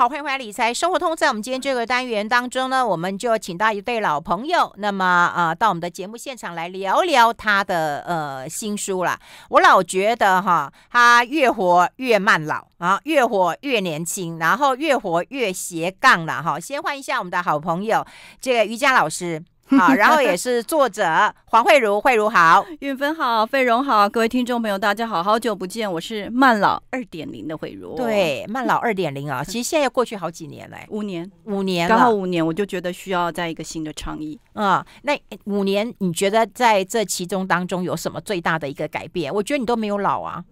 好，欢迎回来！理财生活通，在我们今天这个单元当中呢，我们就请到一对老朋友，那么啊，到我们的节目现场来聊聊他的呃新书了。我老觉得哈，他越活越慢老啊，越活越年轻，然后越活越斜杠了哈。先欢迎一下我们的好朋友这个瑜伽老师。好，然后也是作者黄慧茹，慧茹好，运芬好，费荣好，各位听众朋友，大家好好久不见，我是慢老二点零的慧茹，对，慢老二点零啊，其实现在要过去好几年嘞，五年，五年，刚好五年，我就觉得需要在一个新的创意啊。那五年，你觉得在这其中当中有什么最大的一个改变？我觉得你都没有老啊。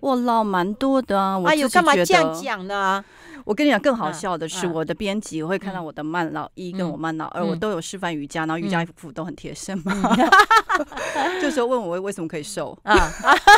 我老蛮多的啊，我这样讲呢？我跟你讲，更好笑的是，我的编辑会看到我的曼老一跟我曼老二，我都有示范瑜伽，然后瑜伽衣服都很贴身嘛，就说问我为什么可以瘦 啊？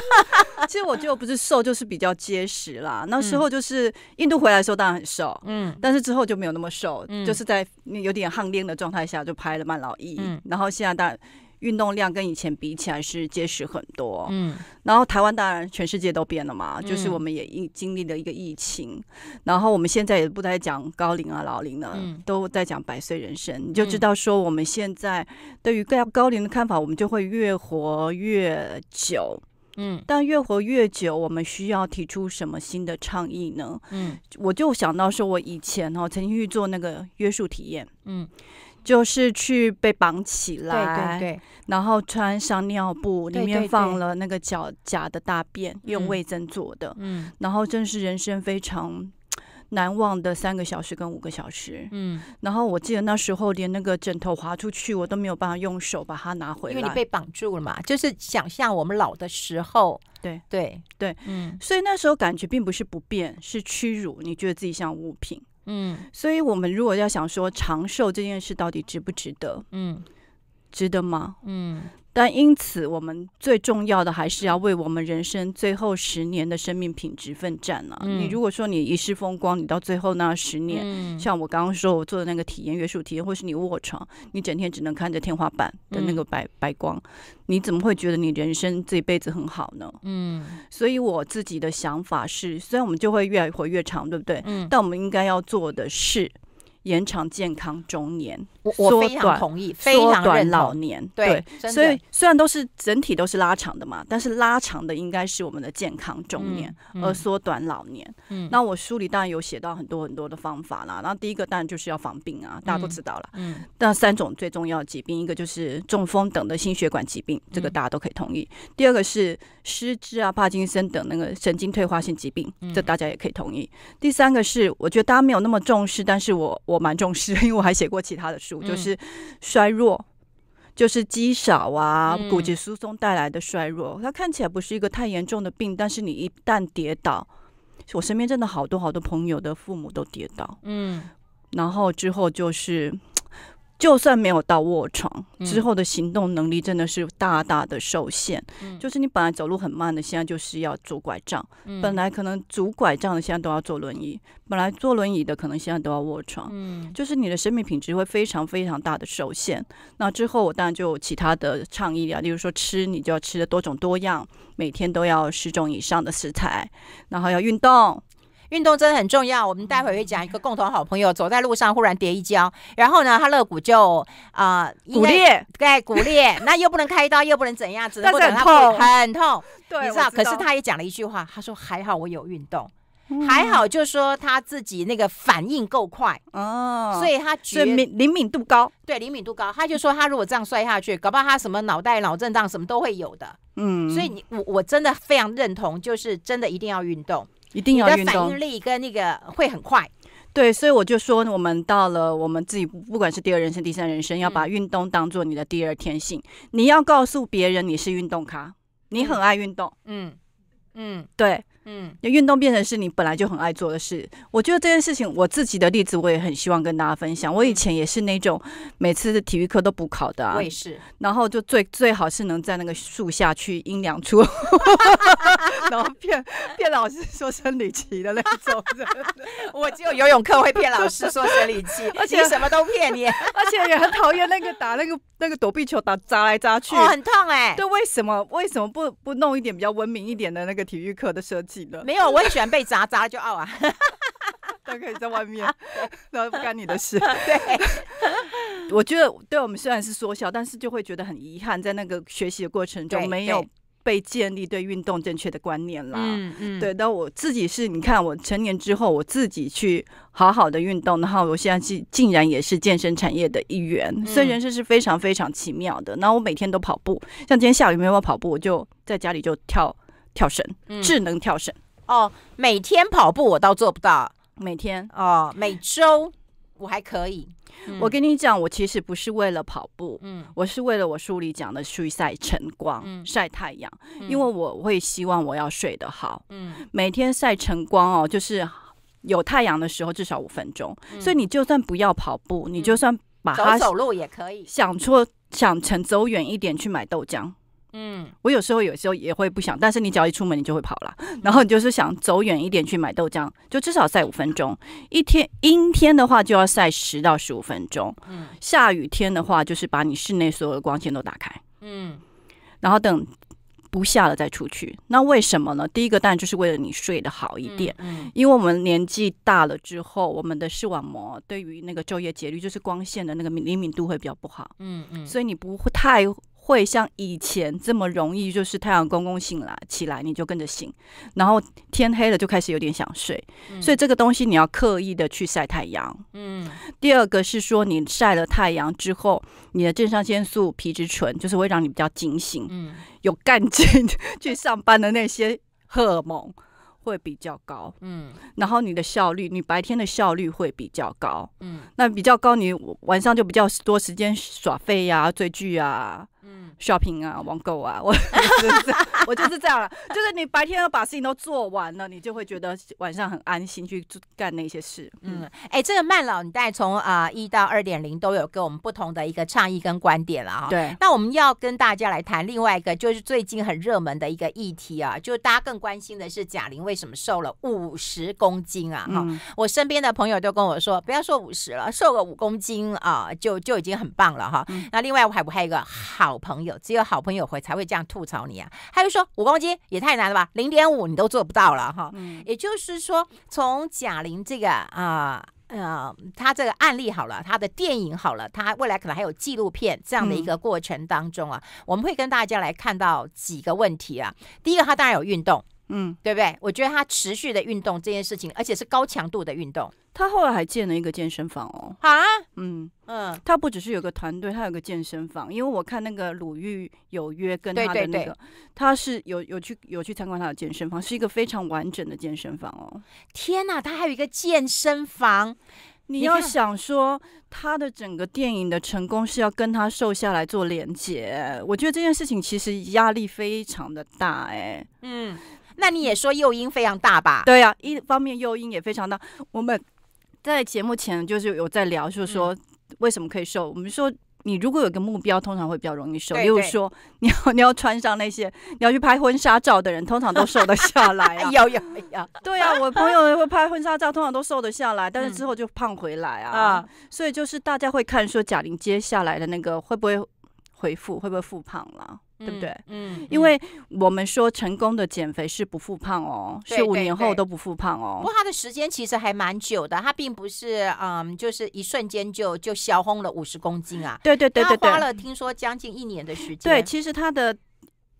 其实我就不是瘦，就是比较结实啦。那时候就是印度回来的时候当然很瘦，嗯，但是之后就没有那么瘦，就是在有点汗炼的状态下就拍了曼老一，然后现在大。运动量跟以前比起来是结实很多，嗯，然后台湾当然全世界都变了嘛，就是我们也经经历了一个疫情，然后我们现在也不再讲高龄啊老龄了，都在讲百岁人生，你就知道说我们现在对于高高龄的看法，我们就会越活越久，嗯，但越活越久，我们需要提出什么新的倡议呢？嗯，我就想到说，我以前哦曾经去做那个约束体验，嗯。就是去被绑起来，对对对，然后穿上尿布，里面放了那个脚假的大便，用味增做的，嗯，然后真是人生非常难忘的三个小时跟五个小时，嗯，然后我记得那时候连那个枕头滑出去，我都没有办法用手把它拿回来，因为你被绑住了嘛，就是想象我们老的时候，对对对，嗯，所以那时候感觉并不是不便，是屈辱，你觉得自己像物品。嗯，所以我们如果要想说长寿这件事到底值不值得，嗯，值得吗？嗯。但因此，我们最重要的还是要为我们人生最后十年的生命品质奋战啊！你如果说你一世风光，你到最后那十年，像我刚刚说我做的那个体验约束体验，或是你卧床，你整天只能看着天花板的那个白白光，你怎么会觉得你人生这一辈子很好呢？嗯，所以我自己的想法是，虽然我们就会越活越长，对不对？嗯，但我们应该要做的事。延长健康中年，我我非常同意，非常老年对，所以虽然都是整体都是拉长的嘛，但是拉长的应该是我们的健康中年，而缩短老年。嗯，那我书里当然有写到很多很多的方法啦，然后第一个当然就是要防病啊，大家都知道了。嗯，那三种最重要疾病，一个就是中风等的心血管疾病，这个大家都可以同意。第二个是失智啊、帕金森等那个神经退化性疾病，这大家也可以同意。第三个是我觉得大家没有那么重视，但是我。我蛮重视，因为我还写过其他的书，就是衰弱，就是肌少啊，骨质疏松带来的衰弱。它看起来不是一个太严重的病，但是你一旦跌倒，我身边真的好多好多朋友的父母都跌倒，嗯，然后之后就是。就算没有到卧床之后的行动能力，真的是大大的受限。就是你本来走路很慢的，现在就是要拄拐杖；本来可能拄拐杖的，现在都要坐轮椅；本来坐轮椅的，可能现在都要卧床。就是你的生命品质会非常非常大的受限。那之后，我当然就有其他的倡议啊，例如说吃，你就要吃的多种多样，每天都要十种以上的食材，然后要运动。运动真的很重要。我们待会会讲一个共同好朋友，走在路上忽然跌一跤，然后呢，他肋骨就啊骨裂，对骨裂，那又不能开刀，又不能怎样，只能等他痛，很痛。对，你知道？可是他也讲了一句话，他说：“还好我有运动，还好就是说他自己那个反应够快哦，所以他敏灵敏度高，对，灵敏度高。他就说他如果这样摔下去，搞不好他什么脑袋脑震荡什么都会有的。嗯，所以你我我真的非常认同，就是真的一定要运动。”一定要运动，反应力跟那个会很快。对，所以我就说，我们到了，我们自己不管是第二人生、第三人生，要把运动当做你的第二天性。你要告诉别人你是运动咖，你很爱运动。嗯嗯，对。嗯，运动变成是你本来就很爱做的事。我觉得这件事情，我自己的例子我也很希望跟大家分享。我以前也是那种每次体育课都补考的，我也是。然后就最最好是能在那个树下去阴凉处，然后骗骗老师说生理期的那种人。我只有游泳课会骗老师说生理期，而且什么都骗你，而且也很讨厌那个打那个那个躲避球打砸来砸去，哦，很痛哎。对，为什么为什么不不弄一点比较文明一点的那个体育课的设计？没有，我很喜欢被砸，砸就傲啊。他 可以在外面，那不干你的事。对，我觉得对我们虽然是说笑，但是就会觉得很遗憾，在那个学习的过程中没有被建立对运动正确的观念啦。嗯嗯。对，那我自己是，你看我成年之后，我自己去好好的运动，然后我现在竟竟然也是健身产业的一员，所以人生是非常非常奇妙的。然后我每天都跑步，像今天下雨没有办法跑步，我就在家里就跳。跳绳，智能跳绳哦。每天跑步我倒做不到，每天哦，每周我还可以。我跟你讲，我其实不是为了跑步，嗯，我是为了我书里讲的去晒晨光、晒太阳，因为我会希望我要睡得好，嗯，每天晒晨光哦，就是有太阳的时候至少五分钟。所以你就算不要跑步，你就算把它走路也可以，想出想成走远一点去买豆浆。嗯，我有时候有时候也会不想，但是你只要一出门，你就会跑了。然后你就是想走远一点去买豆浆，就至少晒五分钟。一天阴天的话就要晒十到十五分钟。嗯，下雨天的话就是把你室内所有的光线都打开。嗯，然后等不下了再出去。那为什么呢？第一个当然就是为了你睡得好一点。嗯，因为我们年纪大了之后，我们的视网膜对于那个昼夜节律，就是光线的那个敏灵敏度会比较不好。嗯嗯，所以你不会太。会像以前这么容易，就是太阳公公醒来起来，你就跟着醒，然后天黑了就开始有点想睡。所以这个东西你要刻意的去晒太阳。嗯，第二个是说你晒了太阳之后，你的肾上腺素、皮质醇就是会让你比较警醒，嗯，有干劲 去上班的那些荷尔蒙会比较高。嗯，然后你的效率，你白天的效率会比较高。嗯，那比较高，你晚上就比较多时间耍废呀、追剧啊。嗯，shopping 啊，网购啊，我 我就是这样了，就是你白天要把事情都做完了，你就会觉得晚上很安心去干那些事。嗯，哎，这个慢老，你带从啊一到二点零都有给我们不同的一个倡议跟观点了哈。对，那我们要跟大家来谈另外一个，就是最近很热门的一个议题啊，就是大家更关心的是贾玲为什么瘦了五十公斤啊？哈，我身边的朋友都跟我说，不要说五十了，瘦个五公斤啊，就就已经很棒了哈。那另外我还还有一个好。好朋友，只有好朋友会才会这样吐槽你啊！他就说五公斤也太难了吧，零点五你都做不到了哈。也就是说，从贾玲这个啊呃，他这个案例好了，他的电影好了，他未来可能还有纪录片这样的一个过程当中啊，我们会跟大家来看到几个问题啊。第一个，他当然有运动。嗯，对不对？我觉得他持续的运动这件事情，而且是高强度的运动。他后来还建了一个健身房哦。啊，嗯嗯，他不只是有个团队，他有个健身房。因为我看那个《鲁豫有约》跟他的那个，他是有有去有去参观他的健身房，是一个非常完整的健身房哦。天哪，他还有一个健身房！你要想说他的整个电影的成功是要跟他瘦下来做连接，我觉得这件事情其实压力非常的大哎。嗯。那你也说诱因非常大吧？对啊，一方面诱因也非常大。我们在节目前就是有在聊，就是说为什么可以瘦。我们说你如果有个目标，通常会比较容易瘦。比如说你要 你要穿上那些你要去拍婚纱照的人，通常都瘦得下来。哎呀呀呀！对呀，我朋友会拍婚纱照，通常都瘦得下来，但是之后就胖回来啊。所以就是大家会看说，贾玲接下来的那个会不会回复，会不会复胖了？对不对？嗯，因为我们说成功的减肥是不复胖哦，是五年后都不复胖哦。不过他的时间其实还蛮久的，他并不是嗯，就是一瞬间就就消轰了五十公斤啊。对对对对对，他花了听说将近一年的时间。对，其实他的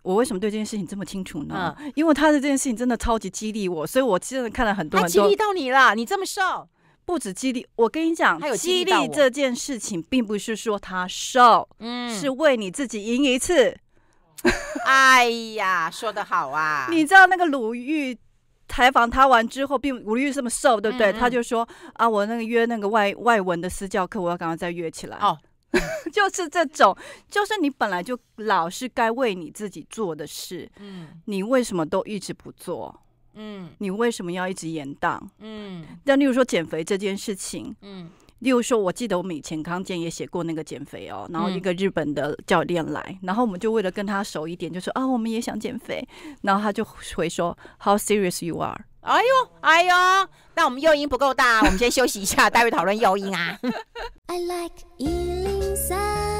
我为什么对这件事情这么清楚呢？因为他的这件事情真的超级激励我，所以我真的看了很多他激励到你了，你这么瘦，不止激励。我跟你讲，激励这件事情并不是说他瘦，嗯，是为你自己赢一次。哎呀，说的好啊！你知道那个鲁豫采访他完之后，并鲁豫这么瘦，对不对？他就说啊，我那个约那个外外文的私教课，我要赶快再约起来。哦，就是这种，就是你本来就老是该为你自己做的事，嗯，你为什么都一直不做？嗯，你为什么要一直延宕？嗯，但例如说减肥这件事情，嗯。例如说，我记得我们以前康健也写过那个减肥哦，然后一个日本的教练来，然后我们就为了跟他熟一点，就说啊，我们也想减肥，然后他就回说 How serious you are？哎呦，哎呦，那我们诱因不够大，我们先休息一下，待会讨论诱因啊。I like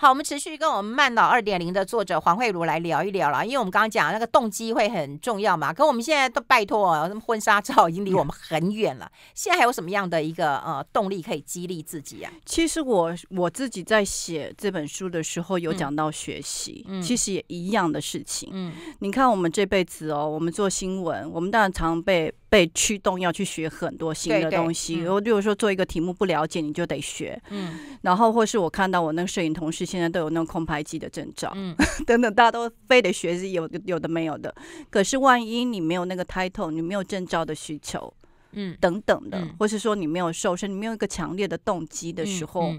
好，我们持续跟我们《慢脑二点零》的作者黄慧茹来聊一聊了，因为我们刚刚讲那个动机会很重要嘛，跟我们现在都拜托婚纱照已经离我们 很远了，现在还有什么样的一个呃动力可以激励自己啊？其实我我自己在写这本书的时候有讲到学习，其实也一样的事情。嗯，你看我们这辈子哦，我们做新闻，我们当然常被。被驱动要去学很多新的东西，然后如说做一个题目不了解，你就得学。嗯，然后或是我看到我那个摄影同事现在都有那种空拍机的证照，嗯，等等，大家都非得学有有的没有的。可是万一你没有那个 title，你没有证照的需求，嗯，等等的，或是说你没有瘦身，你没有一个强烈的动机的时候，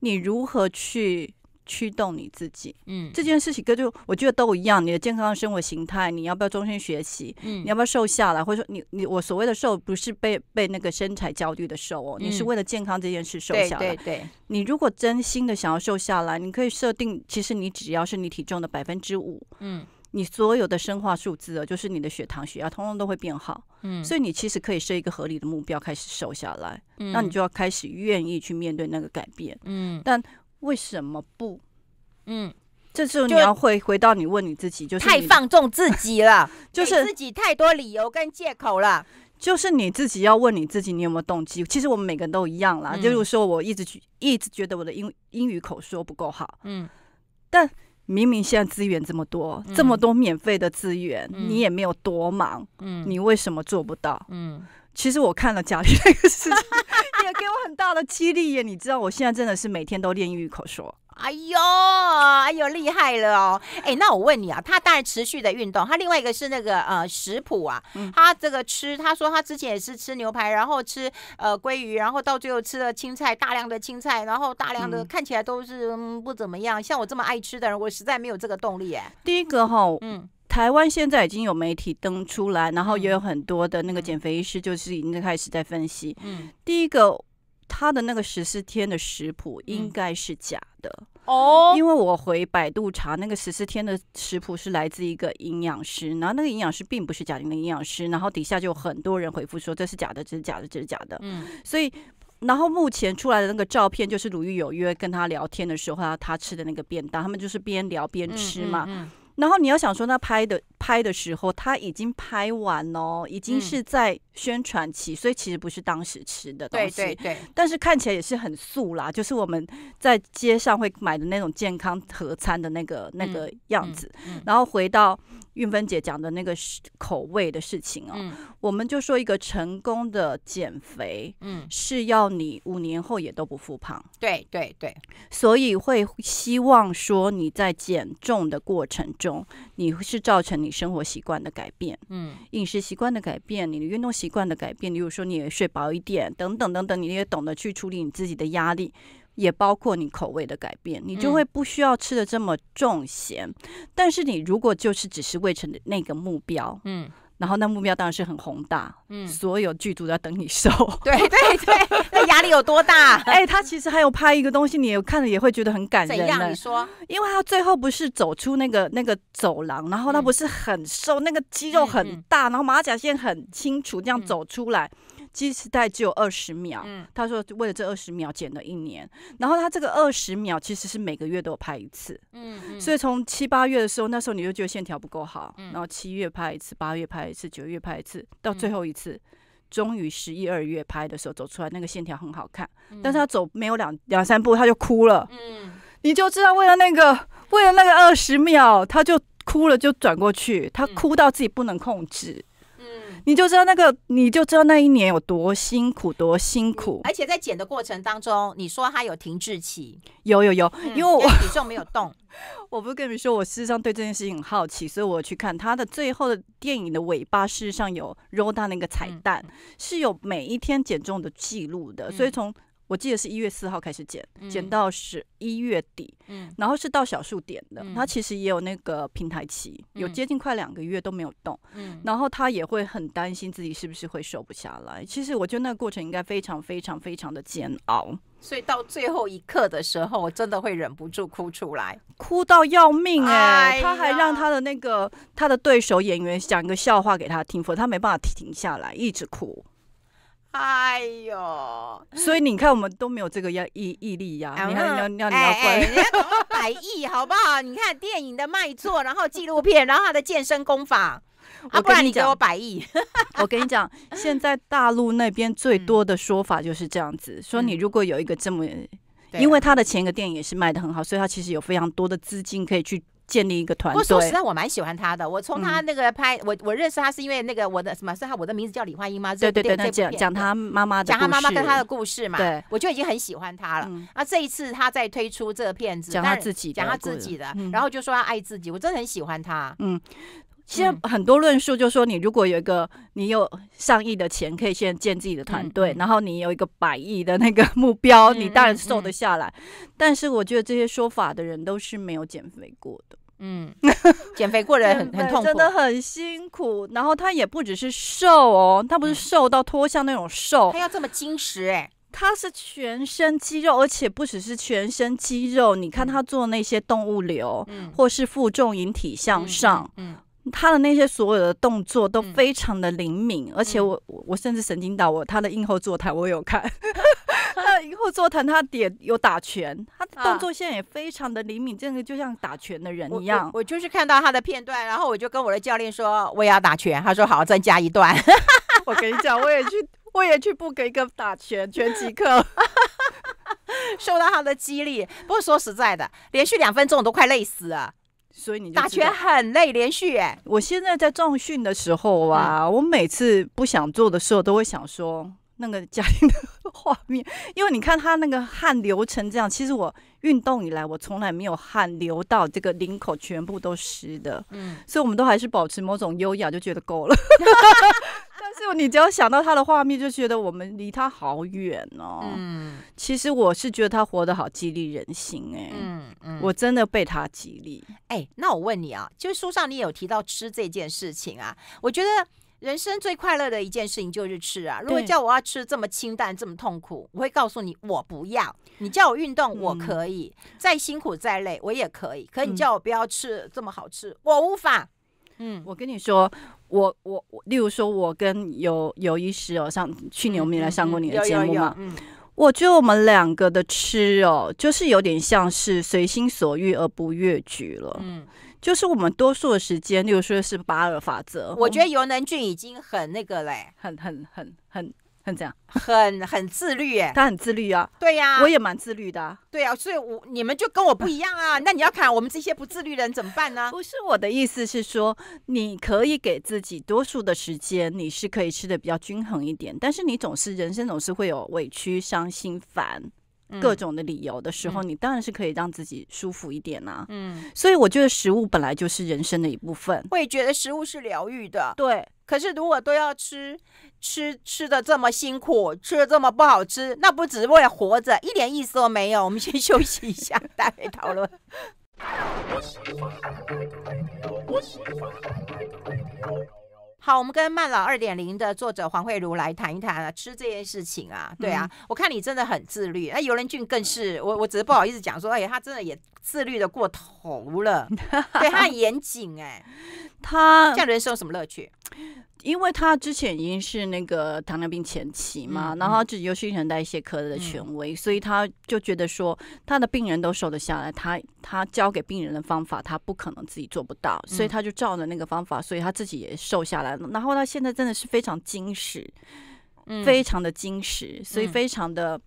你如何去？驱动你自己，嗯，这件事情哥就我觉得都一样。你的健康生活形态，你要不要终身学习？嗯，你要不要瘦下来？或者说，你你我所谓的瘦，不是被被那个身材焦虑的瘦哦，你是为了健康这件事瘦下来。对对对，你如果真心的想要瘦下来，你可以设定，其实你只要是你体重的百分之五，嗯，你所有的生化数字哦，就是你的血糖、血压，通通都会变好。嗯，所以你其实可以设一个合理的目标，开始瘦下来。嗯，那你就要开始愿意去面对那个改变。嗯，但。为什么不？嗯，这时就你要回回到你问你自己，就是太放纵自己了，就是自己太多理由跟借口了。就是你自己要问你自己，你有没有动机？其实我们每个人都一样啦。就是如说，我一直去，一直觉得我的英英语口说不够好。嗯，但明明现在资源这么多，这么多免费的资源，你也没有多忙，嗯，你为什么做不到？嗯。其实我看了贾玲那个事情，也给我很大的激励耶！你知道，我现在真的是每天都练英语口说。哎呦，哎呦，厉害了哦！哎，那我问你啊，他当然持续的运动，他另外一个是那个呃食谱啊，他这个吃，他说他之前也是吃牛排，然后吃呃鲑鱼，然后到最后吃了青菜，大量的青菜，然后大量的看起来都是不怎么样。像我这么爱吃的人，我实在没有这个动力哎。第一个哈，嗯。台湾现在已经有媒体登出来，然后也有很多的那个减肥医师，就是已经开始在分析。嗯，第一个他的那个十四天的食谱应该是假的哦，因为我回百度查那个十四天的食谱是来自一个营养师，然后那个营养师并不是假的营养师，然后底下就有很多人回复说这是假的，这是假的，这是假的。嗯，所以然后目前出来的那个照片就是鲁豫有约跟他聊天的时候，他他吃的那个便当，他们就是边聊边吃嘛。然后你要想说他拍的拍的时候他已经拍完喽，已经是在宣传期，所以其实不是当时吃的东西。对对对，但是看起来也是很素啦，就是我们在街上会买的那种健康合餐的那个那个样子。然后回到。运芬姐讲的那个口味的事情哦，我们就说一个成功的减肥，嗯，是要你五年后也都不复胖。对对对，所以会希望说你在减重的过程中，你是造成你生活习惯的改变，嗯，饮食习惯的改变，你的运动习惯的改变，比如说你也睡饱一点，等等等等，你也懂得去处理你自己的压力。也包括你口味的改变，你就会不需要吃的这么重咸。但是你如果就是只是为成那个目标，嗯，然后那目标当然是很宏大，嗯，所有剧组都要等你瘦。对对 对，那压力有多大？哎，他其实还有拍一个东西，你看了也会觉得很感人。怎样？你说？因为他最后不是走出那个那个走廊，然后他不是很瘦，那个肌肉很大，然后马甲线很清楚，这样走出来。机时带只有二十秒，他说为了这二十秒减了一年，然后他这个二十秒其实是每个月都有拍一次，嗯，所以从七八月的时候，那时候你就觉得线条不够好，然后七月拍一次，八月拍一次，九月拍一次，到最后一次，终于十一二月拍的时候走出来那个线条很好看，但是他走没有两两三步他就哭了，嗯，你就知道为了那个为了那个二十秒他就哭了就转过去，他哭到自己不能控制。你就知道那个，你就知道那一年有多辛苦，多辛苦。而且在减的过程当中，你说它有停滞期，有有有，因为我体重没有动。我不是跟你说，我事实上对这件事情很好奇，所以我去看它的最后的电影的尾巴，事实上有 roll 那个彩蛋，是有每一天减重的记录的，所以从。我记得是一月四号开始减，减到十一月底，然后是到小数点的。他其实也有那个平台期，有接近快两个月都没有动。嗯，然后他也会很担心自己是不是会瘦不下来。其实我觉得那个过程应该非常非常非常的煎熬。所以到最后一刻的时候，我真的会忍不住哭出来，哭到要命哎！他还让他的那个他的对手演员讲一个笑话给他听，则他没办法停下来，一直哭。哎呦！所以你看，我们都没有这个要毅毅力呀！你看你要你要你要怪，百亿 好不好？你看电影的卖座，然后纪录片，然后他的健身功法，啊，不然你给我百亿！我跟你讲，现在大陆那边最多的说法就是这样子：说你如果有一个这么，因为他的前一个电影也是卖的很好，所以他其实有非常多的资金可以去。建立一个团队。不过说实在，我蛮喜欢他的。我从他那个拍我，我认识他是因为那个我的什么是他我的名字叫李焕英嘛？对对对，讲讲他妈妈讲他妈妈跟他的故事嘛。对，我就已经很喜欢他了。啊，这一次他再推出这个片子，讲他自己讲他自己的，然后就说他爱自己，我真的很喜欢他。嗯。现在很多论述就是说，你如果有一个你有上亿的钱，可以先建自己的团队，然后你有一个百亿的那个目标，你当然瘦得下来。但是我觉得这些说法的人都是没有减肥过的。嗯，减肥过人很很痛苦，真的很辛苦。然后他也不只是瘦哦，他不是瘦到脱相那种瘦，他要这么精实哎，他是全身肌肉，而且不只是全身肌肉。你看他做那些动物流，或是负重引体向上，嗯。他的那些所有的动作都非常的灵敏，而且我我甚至神经到我他的硬后坐谈我有看，他硬后坐谈他点有打拳，他的动作现在也非常的灵敏，真的就像打拳的人一样。我就是看到他的片段，然后我就跟我的教练说我也要打拳，他说好，再加一段。我跟你讲，我也去我也去布给一个打拳拳击课，受到他的激励，不过说实在的，连续两分钟我都快累死了。所以你打拳很累，连续哎！我现在在重训的时候啊，我每次不想做的时候，都会想说那个家庭的画面，因为你看他那个汗流成这样，其实我运动以来，我从来没有汗流到这个领口，全部都湿的。嗯，所以我们都还是保持某种优雅，就觉得够了。是你只要想到他的画面，就觉得我们离他好远哦。嗯，其实我是觉得他活得好激励人心哎。嗯嗯，我真的被他激励。哎，那我问你啊，就是书上你有提到吃这件事情啊，我觉得人生最快乐的一件事情就是吃啊。如果叫我要吃这么清淡这么痛苦，我会告诉你我不要。你叫我运动我可以，再辛苦再累我也可以。可你叫我不要吃这么好吃，我无法。嗯，我跟你说，我我我，例如说，我跟有有医师哦，像去年我们也来上过你的节目嘛，嗯，我觉得我们两个的吃哦，就是有点像是随心所欲而不越矩了，嗯，就是我们多数的时间，例如说是八二法则，我觉得尤能俊已经很那个嘞，很很很很。很这样，很很自律耶，他很自律啊。对呀，我也蛮自律的。对啊，所以，我你们就跟我不一样啊。那你要看我们这些不自律的人怎么办呢？不是我的意思是说，你可以给自己多数的时间，你是可以吃的比较均衡一点。但是你总是人生总是会有委屈、伤心、烦各种的理由的时候，你当然是可以让自己舒服一点啊。嗯。所以我觉得食物本来就是人生的一部分。我也觉得食物是疗愈的。对。可是，如果都要吃，吃吃的这么辛苦，吃的这么不好吃，那不只为活着，一点意思都没有。我们先休息一下，待会讨论。好，我们跟《慢老二点零》的作者黄慧茹来谈一谈啊，吃这件事情啊，对啊，我看你真的很自律，哎，尤仁俊更是，我我只是不好意思讲说，哎他真的也自律的过头了，对他很严谨，哎，他这样人生有什么乐趣？因为他之前已经是那个糖尿病前期嘛，然后自己又是新陈代谢科的权威，所以他就觉得说他的病人都瘦得下来，他他教给病人的方法，他不可能自己做不到，所以他就照着那个方法，所以他自己也瘦下来了。然后他现在真的是非常精实，非常的精实，所以非常的，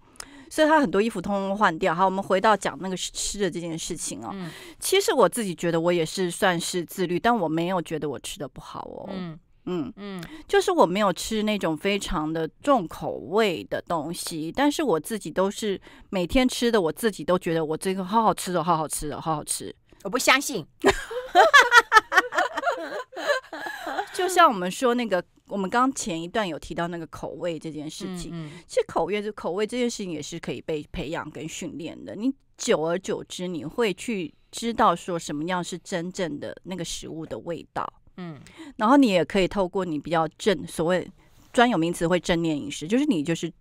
所以他很多衣服通通换掉。好，我们回到讲那个吃的这件事情哦。其实我自己觉得我也是算是自律，但我没有觉得我吃的不好哦。嗯嗯，就是我没有吃那种非常的重口味的东西，但是我自己都是每天吃的，我自己都觉得我这个好好吃的，好好吃的，好好吃，我不相信。就像我们说那个，我们刚前一段有提到那个口味这件事情，其实口味这口味这件事情也是可以被培养跟训练的。你久而久之，你会去知道说什么样是真正的那个食物的味道。嗯，然后你也可以透过你比较正所谓专有名词会正念饮食，就是你就是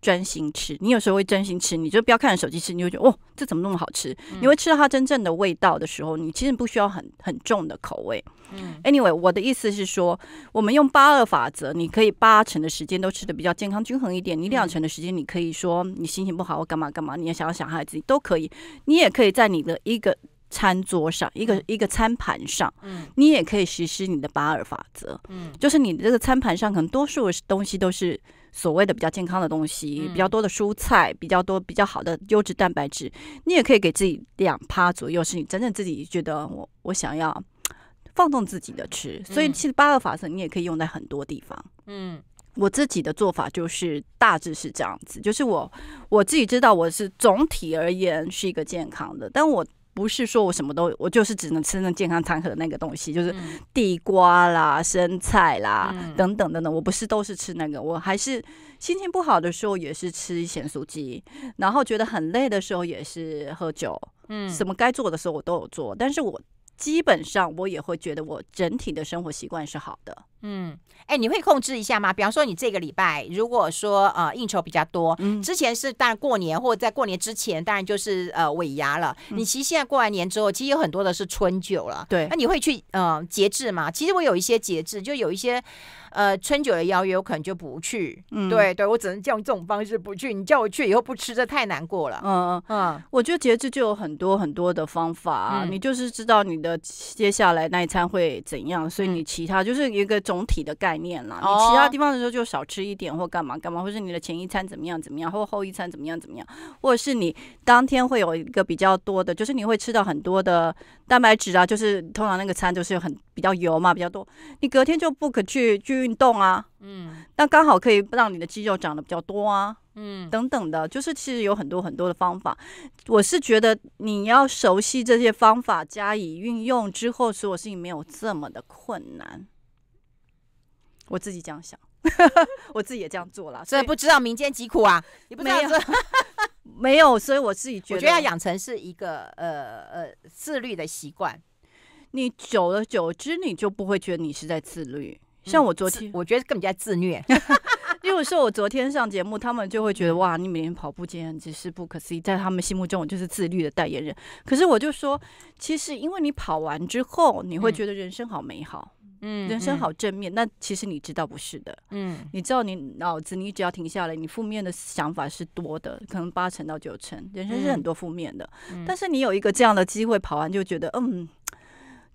专心吃。你有时候会专心吃，你就不要看着手机吃，你就觉得哦，这怎么那么好吃？你会吃到它真正的味道的时候，你其实不需要很很重的口味。嗯，anyway，我的意思是说，我们用八二法则，你可以八成的时间都吃的比较健康均衡一点，你两成的时间你可以说你心情不好或干嘛干嘛，你也想要害孩子都可以，你也可以在你的一个。餐桌上一个一个餐盘上，嗯，你也可以实施你的巴尔法则，嗯，就是你这个餐盘上可能多数的东西都是所谓的比较健康的东西，比较多的蔬菜，比较多比较好的优质蛋白质，你也可以给自己两趴左右，是你真正自己觉得我我想要放纵自己的吃，所以其实巴尔法则你也可以用在很多地方，嗯，我自己的做法就是大致是这样子，就是我我自己知道我是总体而言是一个健康的，但我。不是说我什么都，我就是只能吃那健康餐盒的那个东西，就是地瓜啦、生菜啦等等等等。我不是都是吃那个，我还是心情不好的时候也是吃咸酥鸡，然后觉得很累的时候也是喝酒。嗯，什么该做的时候我都有做，但是我。基本上我也会觉得我整体的生活习惯是好的。嗯，哎，你会控制一下吗？比方说，你这个礼拜如果说呃应酬比较多，嗯，之前是当然过年或者在过年之前，当然就是呃尾牙了。你其实现在过完年之后，其实有很多的是春酒了。对，那你会去呃节制吗？其实我有一些节制，就有一些。呃，春酒的邀约我可能就不去。嗯，对对，我只能叫这种方式不去。你叫我去以后不吃，这太难过了。嗯嗯嗯，我觉得节制就有很多很多的方法啊。你就是知道你的接下来那一餐会怎样，所以你其他就是一个总体的概念啦。你其他地方的时候就少吃一点，或干嘛干嘛，或是你的前一餐怎么样怎么样，或后一餐怎么样怎么样，或者是你当天会有一个比较多的，就是你会吃到很多的蛋白质啊，就是通常那个餐就是很。比较油嘛，比较多，你隔天就不可去去运动啊，嗯，那刚好可以让你的肌肉长得比较多啊，嗯，等等的，就是其实有很多很多的方法，我是觉得你要熟悉这些方法加以运用之后，所有事情没有这么的困难，我自己这样想，我自己也这样做了，所以不知道民间疾苦啊，你不能说 没有，所以我自己我觉得要养成是一个呃呃自律的习惯。你久了久之，你就不会觉得你是在自律。像我昨天，我觉得更加自虐。因 为说我昨天上节目，他们就会觉得哇，你每天跑步竟然只是不可思议，在他们心目中，我就是自律的代言人。可是我就说，其实因为你跑完之后，你会觉得人生好美好，嗯，人生好正面。那其实你知道不是的，嗯，你知道你脑子，你只要停下来，你负面的想法是多的，可能八成到九成，人生是很多负面的。但是你有一个这样的机会，跑完就觉得嗯。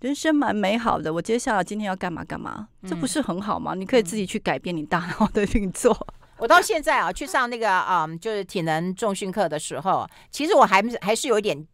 人生蛮美好的，我接下来今天要干嘛干嘛，这不是很好吗？你可以自己去改变你大脑的运作。我到现在啊，去上那个啊，就是体能重训课的时候，其实我还是还是有一点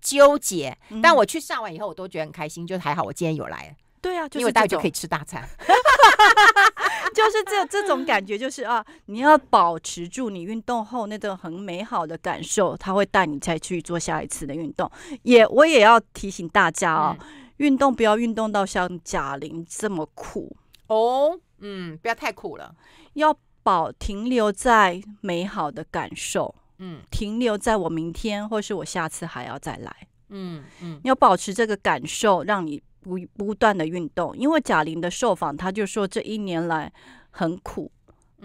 纠结。但我去上完以后，我都觉得很开心，就是还好我今天有来。对啊，因为大家就可以吃大餐，就是这这种感觉，就是啊，你要保持住你运动后那种很美好的感受，他会带你再去做下一次的运动。也我也要提醒大家哦。运动不要运动到像贾玲这么苦哦，嗯，不要太苦了，要保停留在美好的感受，嗯，停留在我明天或是我下次还要再来，嗯嗯，要保持这个感受，让你不不断的运动，因为贾玲的受访，他就说这一年来很苦，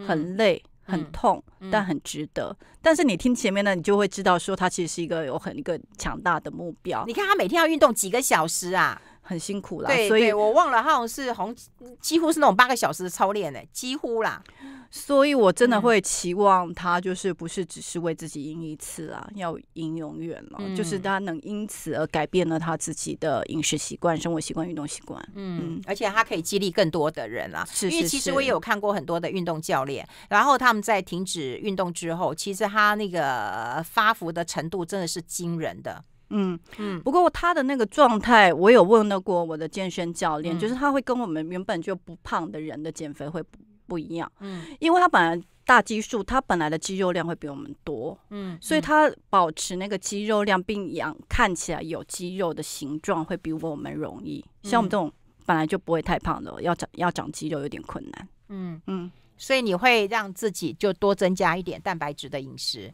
很累。很痛，但很值得。但是你听前面的，你就会知道说，他其实是一个有很一个强大的目标。你看他每天要运动几个小时啊。很辛苦啦。对，所以我忘了，好像是红，几乎是那种八个小时的操练呢，几乎啦。所以我真的会期望他，就是不是只是为自己赢一次啊，要赢永远了，就是他能因此而改变了他自己的饮食习惯、生活习惯、运动习惯。嗯，而且他可以激励更多的人啦。是，是，是。因为其实我也有看过很多的运动教练，然后他们在停止运动之后，其实他那个发福的程度真的是惊人的。嗯嗯，不过他的那个状态，我有问到过我的健身教练，就是他会跟我们原本就不胖的人的减肥会不不一样。嗯，因为他本来大基数，他本来的肌肉量会比我们多，嗯，所以他保持那个肌肉量并养看起来有肌肉的形状会比我们容易。像我们这种本来就不会太胖的，要长要长肌肉有点困难。嗯嗯，所以你会让自己就多增加一点蛋白质的饮食。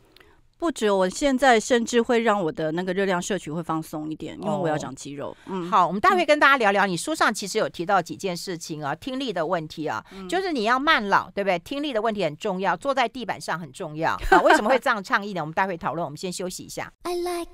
不止，我现在甚至会让我的那个热量摄取会放松一点，因为我要长肌肉。嗯，好，我们待会跟大家聊聊。你书上其实有提到几件事情啊，听力的问题啊，就是你要慢老，对不对？听力的问题很重要，坐在地板上很重要啊。为什么会这样倡议呢？我们待会讨论。我们先休息一下。I like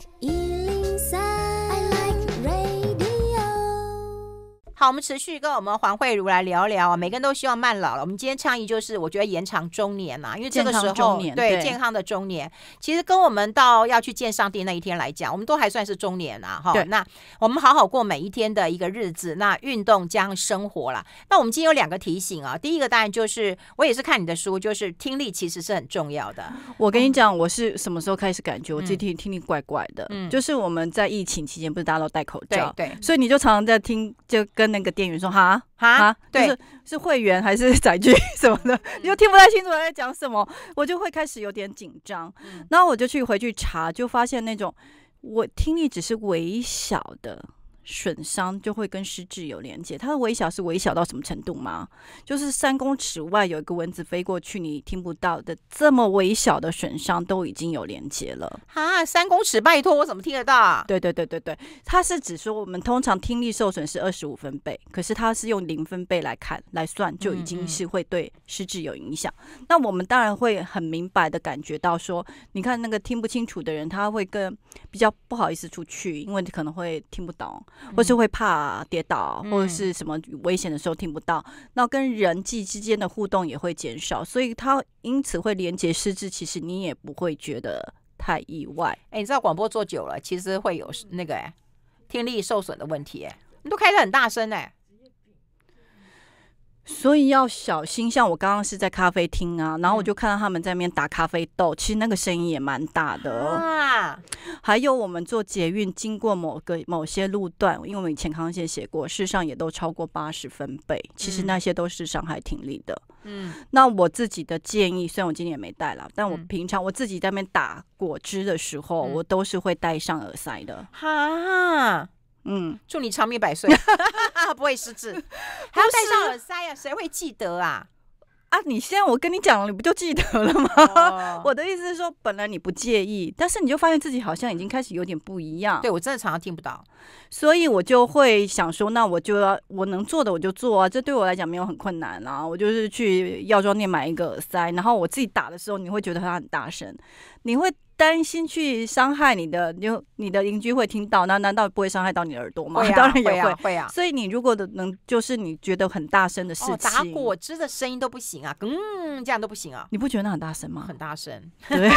好，我们持续跟我们黄慧茹来聊聊啊，每个人都希望慢老了。我们今天倡议就是，我觉得延长中年嘛，因为这个时候对健康的中年，其实跟我们到要去见上帝那一天来讲，我们都还算是中年啊，哈。那我们好好过每一天的一个日子，那运动加生活啦。那我们今天有两个提醒啊，第一个当然就是，我也是看你的书，就是听力其实是很重要的。我跟你讲，我是什么时候开始感觉我自己听力怪怪的？嗯，就是我们在疫情期间，不是大家都戴口罩，对，所以你就常常在听，就跟。那个店员说：“哈哈，对，是是会员还是载具 什么的，又听不太清楚他在讲什么，我就会开始有点紧张。然后我就去回去查，就发现那种我听力只是微小的。”损伤就会跟失智有连接。它的微小是微小到什么程度吗？就是三公尺外有一个蚊子飞过去，你听不到的这么微小的损伤都已经有连接了啊！三公尺，拜托，我怎么听得到？对对对对对，它是指说我们通常听力受损是二十五分贝，可是它是用零分贝来看来算，就已经是会对失智有影响。那我们当然会很明白的感觉到，说你看那个听不清楚的人，他会更比较不好意思出去，因为你可能会听不懂。或是会怕跌倒，或者是什么危险的时候听不到，那跟人际之间的互动也会减少，所以他因此会连接失智，其实你也不会觉得太意外。哎，你知道广播做久了，其实会有那个哎听力受损的问题，哎，你都开的很大声，哎。所以要小心，像我刚刚是在咖啡厅啊，然后我就看到他们在那边打咖啡豆，其实那个声音也蛮大的。哇！还有我们坐捷运经过某个某些路段，因为我们以前康先写过，事实上也都超过八十分贝，其实那些都是伤害听力的。嗯，那我自己的建议，虽然我今天也没戴了，但我平常我自己在那边打果汁的时候，我都是会戴上耳塞的。哈哈。嗯，祝你长命百岁，不会失智，还要戴上耳塞呀？谁会记得啊？啊，你现在我跟你讲了，你不就记得了吗？我的意思是说，本来你不介意，但是你就发现自己好像已经开始有点不一样。对，我真的常常听不到，所以我就会想说，那我就要我能做的我就做啊，这对我来讲没有很困难啊。我就是去药妆店买一个耳塞，然后我自己打的时候，你会觉得它很大声，你会。担心去伤害你的，就你的邻居会听到，那难道不会伤害到你耳朵吗？当然会，会啊。所以你如果能，就是你觉得很大声的事情，打果汁的声音都不行啊，嗯，这样都不行啊。你不觉得那很大声吗？很大声。对。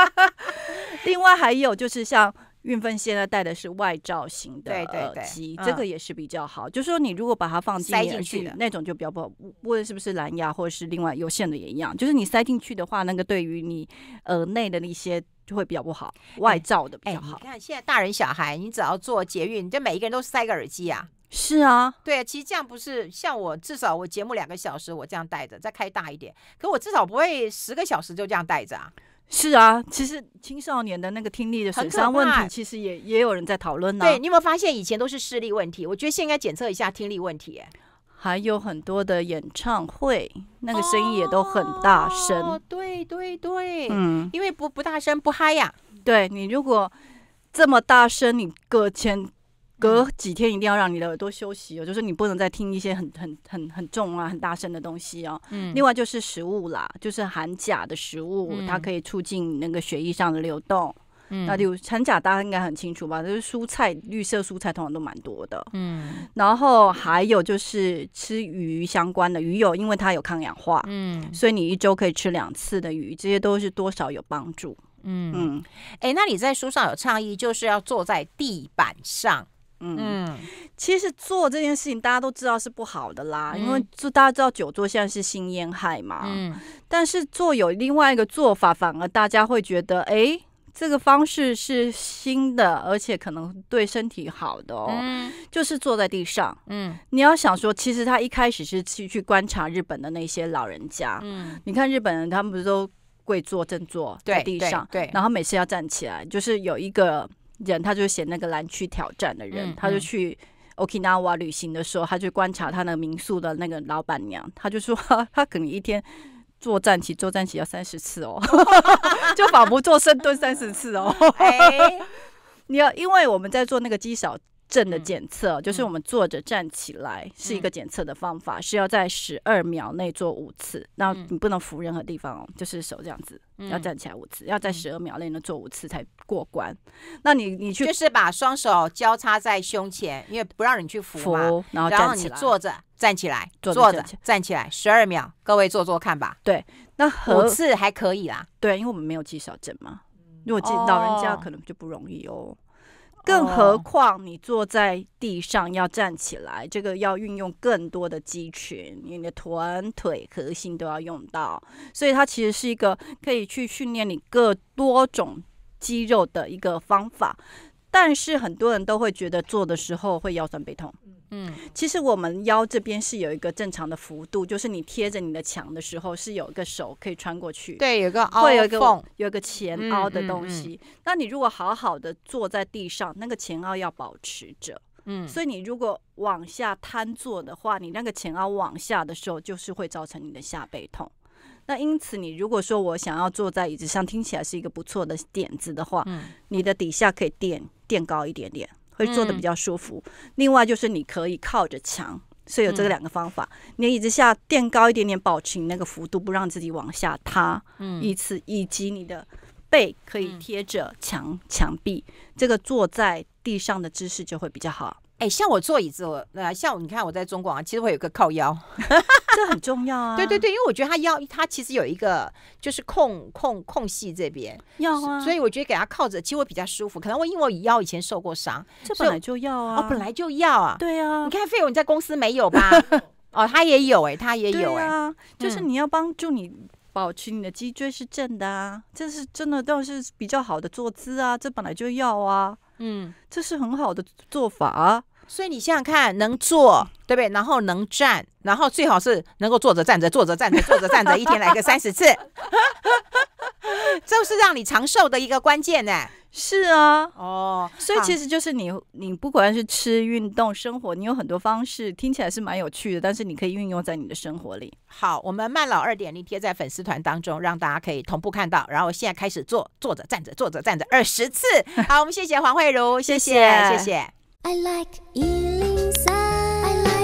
另外还有就是像。运分现在戴的是外罩型的耳机，这个也是比较好。就是说你如果把它放进塞进去的那种，就比较不好。无论是不是蓝牙，或者是另外有线的也一样。就是你塞进去的话，那个对于你耳内的那些就会比较不好。外罩的比较好。你看现在大人小孩，你只要做捷运，就每一个人都塞个耳机啊。是啊，对，其实这样不是像我，至少我节目两个小时，我这样戴着再开大一点，可我至少不会十个小时就这样戴着啊。是啊，其实青少年的那个听力的损伤问题，其实也也有人在讨论呢。对你有没有发现，以前都是视力问题，我觉得现在应该检测一下听力问题。还有很多的演唱会，那个声音也都很大声。对对对，嗯，因为不不大声不嗨呀。对你如果这么大声，你搁前。隔几天一定要让你的耳朵休息哦，就是你不能再听一些很很很很重啊、很大声的东西哦。嗯。另外就是食物啦，就是含钾的食物，它可以促进那个血液上的流动。嗯。那就含钾，大家应该很清楚吧？就是蔬菜，绿色蔬菜通常都蛮多的。嗯。然后还有就是吃鱼相关的鱼油，因为它有抗氧化，嗯，所以你一周可以吃两次的鱼，这些都是多少有帮助。嗯嗯。哎，那你在书上有倡议，就是要坐在地板上。嗯，其实坐这件事情大家都知道是不好的啦，因为就大家知道久坐现在是新烟害嘛。嗯，但是坐有另外一个做法，反而大家会觉得，哎，这个方式是新的，而且可能对身体好的哦。嗯，就是坐在地上。嗯，你要想说，其实他一开始是去去观察日本的那些老人家。嗯，你看日本人，他们不是都跪坐、正坐在地上，对，然后每次要站起来，就是有一个。人，他就写那个蓝区挑战的人，他就去 Okinawa 旅行的时候，他就观察他那个民宿的那个老板娘，他就说，他可能一天坐站起坐站起要三十次哦，就仿佛做深蹲三十次哦。你要，因为我们在做那个稽少。正的检测，就是我们坐着站起来是一个检测的方法，是要在十二秒内做五次，那你不能扶任何地方哦，就是手这样子，要站起来五次，要在十二秒内呢做五次才过关。那你你去就是把双手交叉在胸前，因为不让你去扶嘛，然后你坐着站起来，坐着站起来，十二秒，各位做做看吧。对，那五次还可以啦，对，因为我们没有肌少症嘛，如果记老人家可能就不容易哦。更何况，你坐在地上要站起来，这个要运用更多的肌群，你的臀腿核心都要用到，所以它其实是一个可以去训练你各多种肌肉的一个方法。但是很多人都会觉得做的时候会腰酸背痛。嗯，其实我们腰这边是有一个正常的幅度，就是你贴着你的墙的时候是有一个手可以穿过去。对，有个凹，有一个前凹的东西。那你如果好好的坐在地上，那个前凹要保持着。嗯，所以你如果往下瘫坐的话，你那个前凹往下的时候，就是会造成你的下背痛。那因此，你如果说我想要坐在椅子上，听起来是一个不错的点子的话，你的底下可以垫垫高一点点，会坐的比较舒服。另外就是你可以靠着墙，所以有这两个方法：，你的椅子下垫高一点点，保持你那个幅度，不让自己往下塌。嗯，以此以及你的背可以贴着墙墙壁，这个坐在地上的姿势就会比较好。哎，像我坐椅子，我呃，像你看我在中广啊，其实会有个靠腰。这很重要啊！对对对，因为我觉得他腰，他其实有一个就是空空空隙这边要啊，所以我觉得给他靠着，其实我比较舒服。可能我因为我腰以前受过伤，这本来就要啊，本来就要啊，对啊。你看费勇在公司没有吧？哦，他也有哎，他也有哎，就是你要帮助你保持你的脊椎是正的啊，这是真的倒是比较好的坐姿啊，这本来就要啊，嗯，这是很好的做法啊。所以你想想看，能坐对不对？然后能站，然后最好是能够坐着站着、坐着站着、坐着站着，一天来个三十次，这是让你长寿的一个关键呢。是啊，哦，所以其实就是你，你不管是吃、运动、生活，你有很多方式，听起来是蛮有趣的，但是你可以运用在你的生活里。好，我们慢老二点零贴在粉丝团当中，让大家可以同步看到。然后现在开始做，坐着站着、坐着站着二十次。好，我们谢谢黄慧茹，谢谢，谢谢。I like Ealing